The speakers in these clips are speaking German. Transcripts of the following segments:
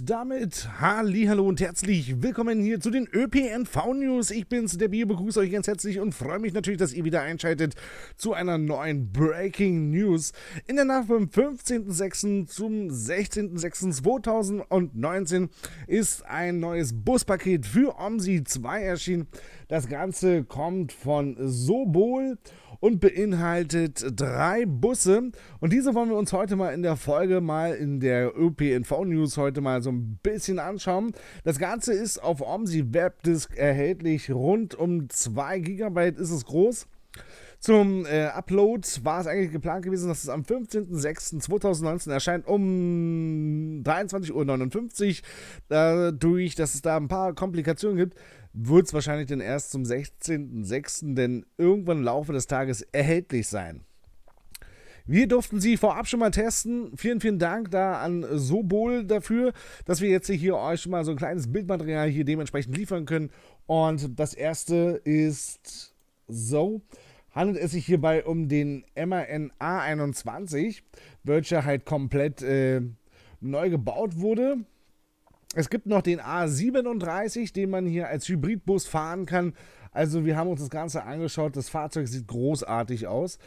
Und damit hallo und herzlich willkommen hier zu den ÖPNV News. Ich bin's, der Bio, begrüße euch ganz herzlich und freue mich natürlich, dass ihr wieder einschaltet zu einer neuen Breaking News. In der Nacht vom 15.06. zum 16.06.2019 ist ein neues Buspaket für OMSI 2 erschienen. Das Ganze kommt von Sobol und beinhaltet drei Busse. Und diese wollen wir uns heute mal in der Folge mal in der ÖPNV-News heute mal so ein bisschen anschauen. Das Ganze ist auf OMSI Webdisk erhältlich. Rund um 2 GB ist es groß. Zum äh, Upload war es eigentlich geplant gewesen, dass es am 15.06.2019 erscheint um 23.59 Uhr. Dadurch, dass es da ein paar Komplikationen gibt, wird es wahrscheinlich dann erst zum 16.06., denn irgendwann im Laufe des Tages erhältlich sein. Wir durften sie vorab schon mal testen. Vielen, vielen Dank da an Sobol dafür, dass wir jetzt hier euch schon mal so ein kleines Bildmaterial hier dementsprechend liefern können. Und das erste ist so. Handelt es sich hierbei um den mRNA21, welcher halt komplett äh, neu gebaut wurde. Es gibt noch den A37, den man hier als Hybridbus fahren kann. Also wir haben uns das Ganze angeschaut. Das Fahrzeug sieht großartig aus.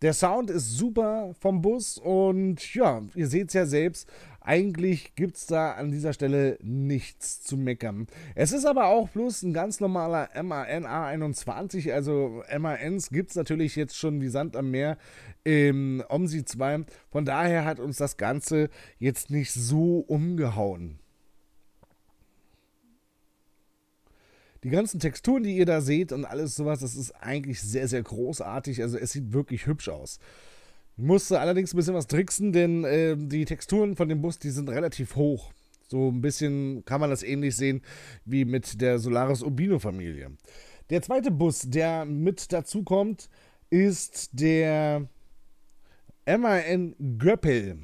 Der Sound ist super vom Bus und ja, ihr seht es ja selbst, eigentlich gibt es da an dieser Stelle nichts zu meckern. Es ist aber auch bloß ein ganz normaler MAN A21, also MANs gibt es natürlich jetzt schon wie Sand am Meer im OMSI 2. Von daher hat uns das Ganze jetzt nicht so umgehauen. Die ganzen Texturen, die ihr da seht und alles sowas, das ist eigentlich sehr, sehr großartig. Also es sieht wirklich hübsch aus. Ich musste allerdings ein bisschen was tricksen, denn äh, die Texturen von dem Bus, die sind relativ hoch. So ein bisschen kann man das ähnlich sehen wie mit der Solaris Urbino-Familie. Der zweite Bus, der mit dazu kommt, ist der MAN Göppel.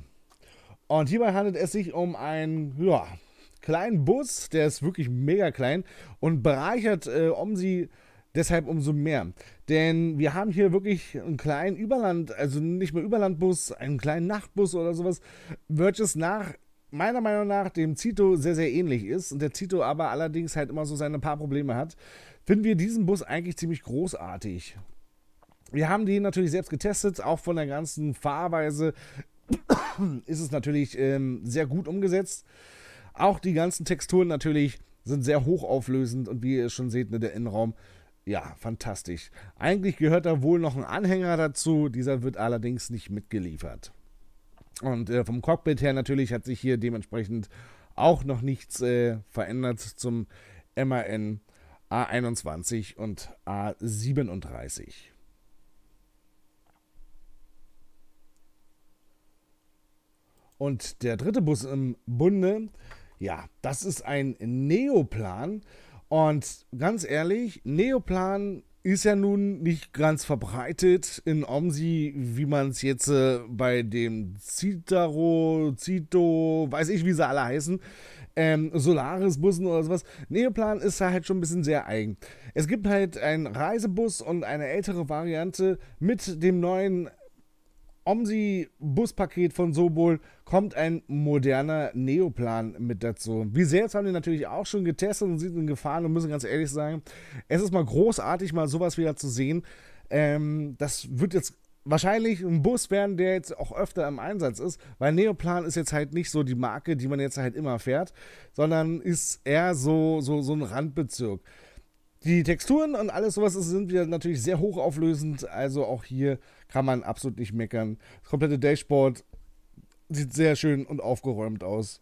Und hierbei handelt es sich um ein, ja, kleinen Bus, der ist wirklich mega klein und bereichert äh, Omsi deshalb umso mehr. Denn wir haben hier wirklich einen kleinen Überland, also nicht mehr Überlandbus, einen kleinen Nachtbus oder sowas, welches nach meiner Meinung nach dem Zito sehr, sehr ähnlich ist und der Zito aber allerdings halt immer so seine paar Probleme hat, finden wir diesen Bus eigentlich ziemlich großartig. Wir haben den natürlich selbst getestet, auch von der ganzen Fahrweise ist es natürlich ähm, sehr gut umgesetzt. Auch die ganzen Texturen natürlich sind sehr hochauflösend und wie ihr schon seht, ne, der Innenraum, ja, fantastisch. Eigentlich gehört da wohl noch ein Anhänger dazu, dieser wird allerdings nicht mitgeliefert. Und äh, vom Cockpit her natürlich hat sich hier dementsprechend auch noch nichts äh, verändert zum MAN A21 und A37. Und der dritte Bus im Bunde ja, das ist ein Neoplan. Und ganz ehrlich, Neoplan ist ja nun nicht ganz verbreitet in Omsi, wie man es jetzt äh, bei dem Citaro, Cito, weiß ich, wie sie alle heißen, ähm, Solaris-Bussen oder sowas. Neoplan ist da halt schon ein bisschen sehr eigen. Es gibt halt einen Reisebus und eine ältere Variante mit dem neuen Omsi-Buspaket von Sobol kommt ein moderner Neoplan mit dazu. Wir selbst haben den natürlich auch schon getestet und sind ihn gefahren und müssen ganz ehrlich sagen, es ist mal großartig, mal sowas wieder zu sehen. Ähm, das wird jetzt wahrscheinlich ein Bus werden, der jetzt auch öfter im Einsatz ist, weil Neoplan ist jetzt halt nicht so die Marke, die man jetzt halt immer fährt, sondern ist eher so, so, so ein Randbezirk. Die Texturen und alles sowas sind wieder natürlich sehr hochauflösend. Also auch hier kann man absolut nicht meckern. Das komplette Dashboard sieht sehr schön und aufgeräumt aus.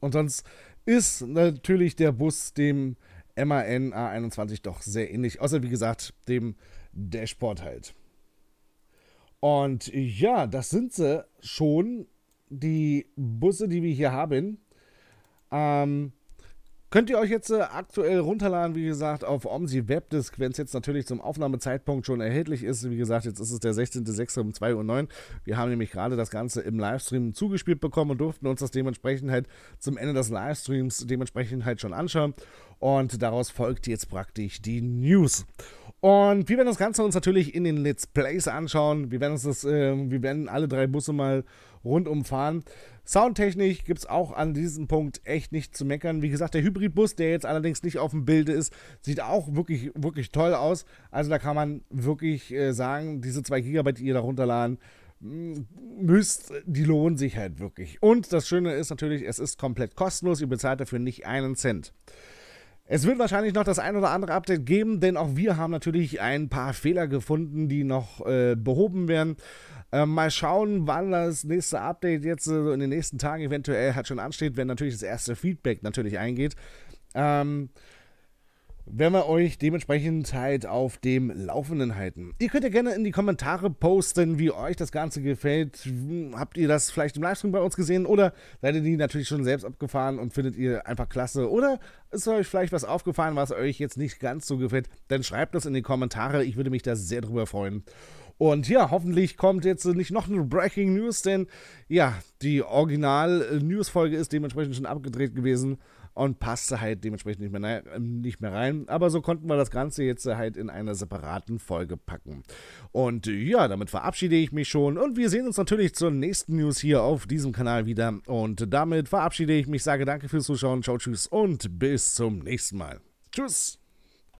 Und sonst ist natürlich der Bus dem MAN A21 doch sehr ähnlich. Außer wie gesagt, dem Dashboard halt. Und ja, das sind sie schon. Die Busse, die wir hier haben. Ähm, Könnt ihr euch jetzt äh, aktuell runterladen, wie gesagt, auf Omsi Webdisk, wenn es jetzt natürlich zum Aufnahmezeitpunkt schon erhältlich ist. Wie gesagt, jetzt ist es der 16.06. um 2.09 Uhr. Wir haben nämlich gerade das Ganze im Livestream zugespielt bekommen und durften uns das dementsprechend halt zum Ende des Livestreams dementsprechend halt schon anschauen. Und daraus folgt jetzt praktisch die News. Und wir werden das Ganze uns natürlich in den Let's Plays anschauen. Wir werden uns das, äh, wir werden alle drei Busse mal rundum fahren. Soundtechnisch gibt es auch an diesem Punkt echt nicht zu meckern. Wie gesagt, der Hybridbus, der jetzt allerdings nicht auf dem Bilde ist, sieht auch wirklich, wirklich toll aus. Also da kann man wirklich äh, sagen, diese 2 GB, die ihr da runterladen, mm, müsst, die lohnen sich halt wirklich. Und das Schöne ist natürlich, es ist komplett kostenlos, ihr bezahlt dafür nicht einen Cent. Es wird wahrscheinlich noch das ein oder andere Update geben, denn auch wir haben natürlich ein paar Fehler gefunden, die noch äh, behoben werden. Äh, mal schauen, wann das nächste Update jetzt äh, in den nächsten Tagen eventuell halt schon ansteht, wenn natürlich das erste Feedback natürlich eingeht. Ähm, werden wir euch dementsprechend halt auf dem Laufenden halten. Ihr könnt ja gerne in die Kommentare posten, wie euch das Ganze gefällt. Hm, habt ihr das vielleicht im Livestream bei uns gesehen oder seid ihr die natürlich schon selbst abgefahren und findet ihr einfach klasse? Oder ist euch vielleicht was aufgefallen, was euch jetzt nicht ganz so gefällt? Dann schreibt das in die Kommentare. Ich würde mich da sehr drüber freuen. Und ja, hoffentlich kommt jetzt nicht noch eine Breaking News, denn ja, die Original-News-Folge ist dementsprechend schon abgedreht gewesen und passte halt dementsprechend nicht mehr, ähm, nicht mehr rein. Aber so konnten wir das Ganze jetzt äh, halt in einer separaten Folge packen. Und äh, ja, damit verabschiede ich mich schon und wir sehen uns natürlich zur nächsten News hier auf diesem Kanal wieder. Und damit verabschiede ich mich, sage danke fürs Zuschauen, ciao, tschüss und bis zum nächsten Mal. Tschüss!